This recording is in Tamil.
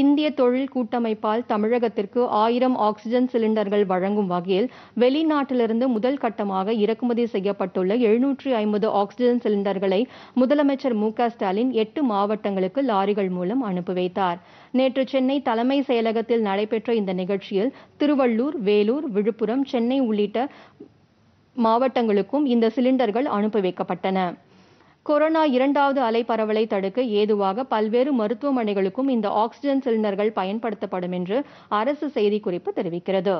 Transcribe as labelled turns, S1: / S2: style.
S1: இந்திய தொழில் கூட்டமைப்பால் தமிழகத்திற்கு ஆயிரம் ஆக்சிஜன் சிலிண்டர்கள் வழங்கும் வகையில் வெளிநாட்டிலிருந்து முதல் கட்டமாக இறக்குமதி செய்யப்பட்டுள்ள எழுநூற்றி ஐம்பது ஆக்சிஜன் சிலிண்டர்களை முதலமைச்சர் மு ஸ்டாலின் எட்டு மாவட்டங்களுக்கு லாரிகள் மூலம் அனுப்பி வைத்தார் நேற்று சென்னை தலைமை செயலகத்தில் நடைபெற்ற இந்த நிகழ்ச்சியில் திருவள்ளூர் வேலூர் விழுப்புரம் சென்னை உள்ளிட்ட மாவட்டங்களுக்கும் இந்த சிலிண்டர்கள் அனுப்பி வைக்கப்பட்டன கொரோனா இரண்டாவது அலை பரவலை தடுக்க ஏதுவாக பல்வேறு மருத்துவமனைகளுக்கும் இந்த ஆக்ஸிஜன் சிலிண்டர்கள் பயன்படுத்தப்படும் என்று அரசு செய்திக்குறிப்பு தெரிவிக்கிறது